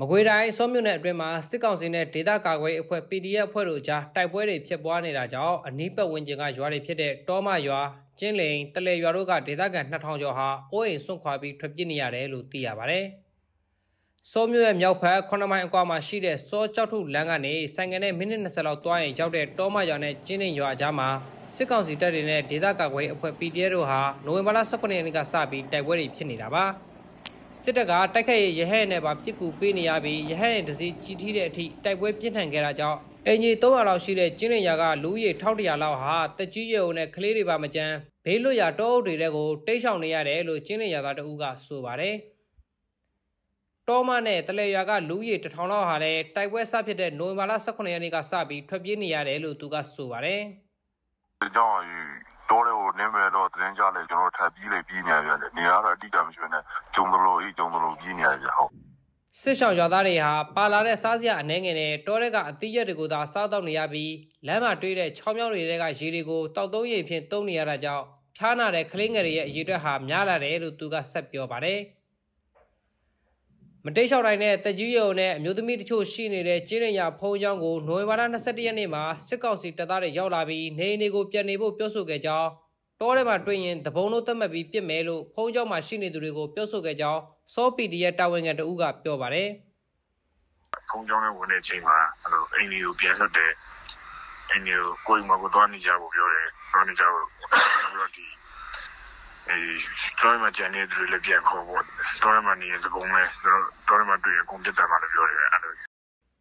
မကွေတိုင်းစောမြို့နယ်အတွင်းမှာစစ်ကောင်စီနဲ့ဒေသကာကွယ်အဖွဲ့ PDF အဖွဲ့တို့ကြားတိုက်ပွဲတွေဖြစ်ပွားနေတာကြောင့်အနီးပတ်ဝန်းကျင်ကရွာတွေဖြစ်တဲ့တောမရွာ၊ကျင်းလိန်၊တလဲရွာတို့ကဒေသခံ2000ကျော်ဟာအိုးအိမ်ဆွန့်ခွာပြီးထွက်ပြေးနေရတယ်လို့သိရပါဗျ။စောမြို့ရဲ့မြောက်ဘက်9မိုင်အကွာမှာရှိတဲ့စောကြောက်ထုလမ်းကနေဆိုင်ကနေမိနစ်20လောက်သွားရင်ရောက်တဲ့တောမရွာနဲ့ကျင်းလိန်ရွာကြားမှာစစ်ကောင်စီတပ်တွေနဲ့ဒေသကာကွယ်အဖွဲ့ PDF တို့ဟာနိုဝင်ဘာလ18ရက်နေ့ကစပြီးတိုက်ပွဲတွေဖြစ်နေတာပါ။စစ်တပ်ကတိုက်ခိုက်ရဟဲ့နဲ့ပါပစ်ကူပေးနေရပြီးရဟဲ့တစီကြီးထီးတဲ့အထိတိုက်ပွဲပြင်းထန်ခဲ့တာကြောင့်အင်ဂျီ300လောက်ရှိတဲ့ကျင်းလင်ရာကလူဦးရေ1100လောက်ဟာတကြီးရုံနဲ့ကလေးတွေပါမကြမ်းဘေးလွတ်ရာတောအုပ်တွေတဲကိုတိတ်ဆောင်နေရတယ်လို့ကျင်းလင်ရာသားတဦးကဆိုပါတယ်တောမနဲ့တလဲရွာကလူကြီးတထောင်လောက်ဟာလည်းတိုက်ပွဲဆဖြစ်တဲ့နိုဝင်ဘာလ18ရက်နေ့ကစပြီးထွက်ပြေးနေရတယ်လို့သူကဆိုပါတယ်။အကြောင်းအရတောတွေကိုနင်းမဲ့တော့သတင်းကြလေကျွန်တော်ထပ်ပြေးလိုက်ပြေးနေရတယ်။နေရာတော့အတိအကျမရှိဘဲနဲ့ကြုံတော့လို့ကြီးကြုံတော့လို့ကြီးနေရကြဟုတ်စစ်ရှောင်ရွာသားတွေဟာပါလာတဲ့စားစရာအနှဲငယ်နဲ့တောရက်ကအသီးရက်တွေကိုသာစားတော့နေရပြီးလမ်းမှာတွေ့တဲ့ချောင်းမြောင်းတွေကရေတွေကိုတောက်သုံးရေဖြင့်သုံးနေရတာကြောင့်ဖြားနာတဲ့ကလေးငယ်တွေရဲ့အရေအတွက်ဟာများလာတယ်လို့သူကဆက်ပြောပါတယ်မတိတ်လျှောက်တိုင်းနဲ့တကြီးရုံနဲ့အမျိုးသမီးတချို့ရှိနေတဲ့ကျင်းရရဖုံးချောင်းကိုနိုဝင်ဘာလ22ရက်နေ့မှာစစ်ကောင်စီတပ်သားတွေရောက်လာပြီးနေအိမ်တွေကိုပြန်နေဖို့ပြောဆိုခဲ့ကြောင်းတောထဲမှာတွေ့ရင်တပုံတို့သတ်မှတ်ပြီးပြစ်မယ်လို့ဖုံးကျောင်းမှာရှိနေသူတွေကိုပြောဆိုခဲ့ကြောင်းစော PDF တာဝန်ခံတဦးကပြောပါတယ်။ဖုံးကျောင်းနဲ့ဝင်တဲ့အချိန်မှာအဲ့လိုအင်ဒီကိုပြန်လွှတ်တယ်။အင်ဒီကိုကိုယ်မှာကိုသွားနေကြဖို့ပြောတယ်။သွားနေကြဖို့ပြီးတော့ဒီအဲတော်မှာဂျန်နေသူတွေလည်းပြန်ခေါ်ဖို့တော်မှာနေတပုံလဲတော်မှာတွေ့ရင်ကွန်ပျူတာမှာလည်းပြောတယ်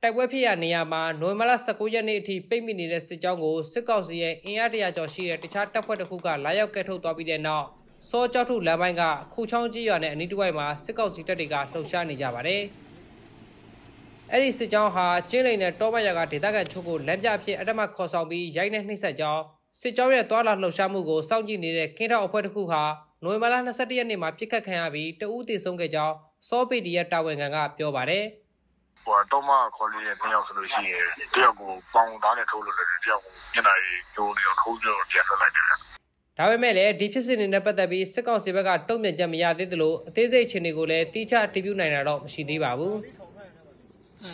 တိုက်ပွဲဖြစ်ရာနေရာမှာနိုဝင်ဘာလ19ရက်နေ့အထိပိတ်မိနေတဲ့စစ်ကြောင်းကိုစစ်ကောင်စီရဲ့အင်အားတရာကျော်ရှိတဲ့တခြားတပ်ဖွဲ့တစ်ခုကလာရောက်ကဲထုတ်သွားပြီးတဲ့နောက်စောကြောက်ထုလမ်းပိုင်းကခူချောင်းကြီးရွာနဲ့အနီးတစ်ဝိုက်မှာစစ်ကောင်စီတပ်တွေကလှုပ်ရှားနေကြပါတယ်။အဲ့ဒီစစ်ကြောင်းဟာချင်းလိန်နဲ့တောမရကဒေသခံချို့ကိုလမ်းပြအဖြစ်အတမခေါ်ဆောင်ပြီးရိုက်နှက်နှိမ့်ဆက်ကြောင်းစစ်ကြောင်းရဲ့သွာလာလှုပ်ရှားမှုကိုစောင့်ကြည့်နေတဲ့ကင်းထောက်အဖွဲ့တစ်ခုဟာနိုဝင်ဘာလ22ရက်နေ့မှာပြစ်ခတ်ခံရပြီးတဦးသေဆုံးခဲ့ကြောင်းစောပေတီရဲ့တာဝန်ခံကပြောပါတယ်။ဟိုတော့မခေါ်လေးရဲ့နှစ်ယောက်ဆိုလို့ရှိရင်တယောက်ကိုပေါင်ဓာတ်နဲ့ထိုးလို့လည်းတယောက်ကိုမျက်နှာကြီးကျိုးနေတော့ထိုးကြတော့ပြန်ထွက်လိုက်တယ်ဒါပေမဲ့လည်းဒီဖြစ်စဉ်တွေနဲ့ပတ်သက်ပြီးစစ်ကောင်စီဘက်ကတုံ့ပြန်ချက်မရသေးသလိုအသေးစိတ်အခြေအနေကိုလည်းတိကျတည်ပြုနိုင်တာတော့မရှိသေးပါဘူး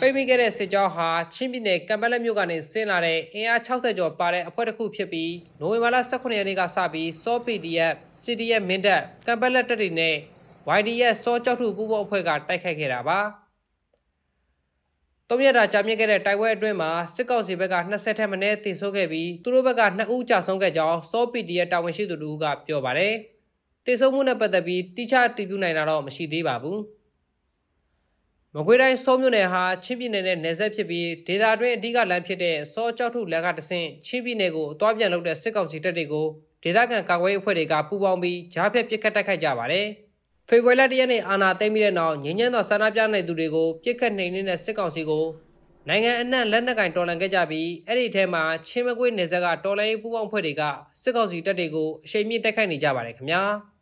ပိတ်မိခဲ့တဲ့စစ်ကြောဟာချင်းပြည်နယ်ကံပက်လက်မြို့ကနေဆင်းလာတဲ့အင်အား60ကျော်ပါတဲ့အဖွဲ့တစ်ခုဖြစ်ပြီးနိုဝင်ဘာလ18ရက်နေ့ကစပြီးစော PDF CDF မင်းတပ်ကံပက်လက်တပ်တွေနဲ့ YDF စောကြောက်ထုပူးပေါင်းအဖွဲ့ကတိုက်ခိုက်ခဲ့တာပါ။သုံးရက်တာကြာမြင့်ခဲ့တဲ့တိုက်ပွဲအတွင်းမှာစစ်ကောင်စီဘက်က20ထက်မနည်းတင်ဆိုးခဲ့ပြီးသူတို့ဘက်က2ဦးကြာဆုံးခဲ့ကြောင်းစော PDF တာဝန်ရှိသူတို့ကပြောပါတယ်။တင်ဆိုးမှုနဲ့ပတ်သက်ပြီးတိကျတည်ပြုနိုင်တာတော့မရှိသေးပါဘူး။မကွေးတိုင်းစောမြို့နယ်ဟာချင်းပြည်နယ်နဲ့နယ်စပ်ဖြစ်ပြီးဒေသတွင်းအဓိကလမ်းဖြစ်တဲ့စောကြောက်ထုလမ်းကတဆင့်ချင်းပြည်နယ်ကိုအသွားပြန်လုပ်တဲ့စစ်ကောင်စီတပ်တွေကိုဒေသခံကာကွယ်ရေးအဖွဲ့တွေကပူးပေါင်းပြီးဂျားဖက်ပစ်ခတ်တိုက်ခိုက်ကြပါတယ်။ဖေဖော်ဝါရီလ၁ရက်နေ့အာဏာသိမ်းပြီးတဲ့နောက်ငြိမ်းချမ်းသောဆန္ဒပြနေသူတွေကိုပြစ်ခတ်နှိမ်နင်းတဲ့စစ်ကောင်စီကိုနိုင်ငံအနှံ့လက်နက်ကင်တော်လှန်ခဲ့ကြပြီးအဲ့ဒီထဲမှာချင်းမကွေးနယ်စပ်ကတော်လှန်ရေးပူးပေါင်းဖွဲ့တွေကစစ်ကောင်စီတပ်တွေကိုအရှိန်မြင့်တိုက်ခိုက်နေကြပါတယ်ခင်ဗျာ။